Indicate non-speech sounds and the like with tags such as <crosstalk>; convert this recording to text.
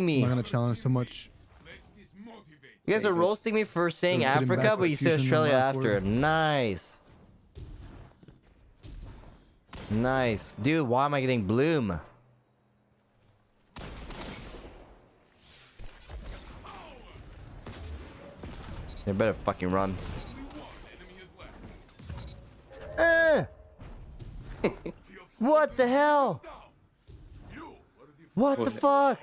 roasting me. I'm not gonna challenge so much. You guys are roasting me for saying Africa, but you say Australia after. Word. Nice. Nice. Dude, why am I getting bloom? They better fucking run. Uh! <laughs> what the hell? What the fuck?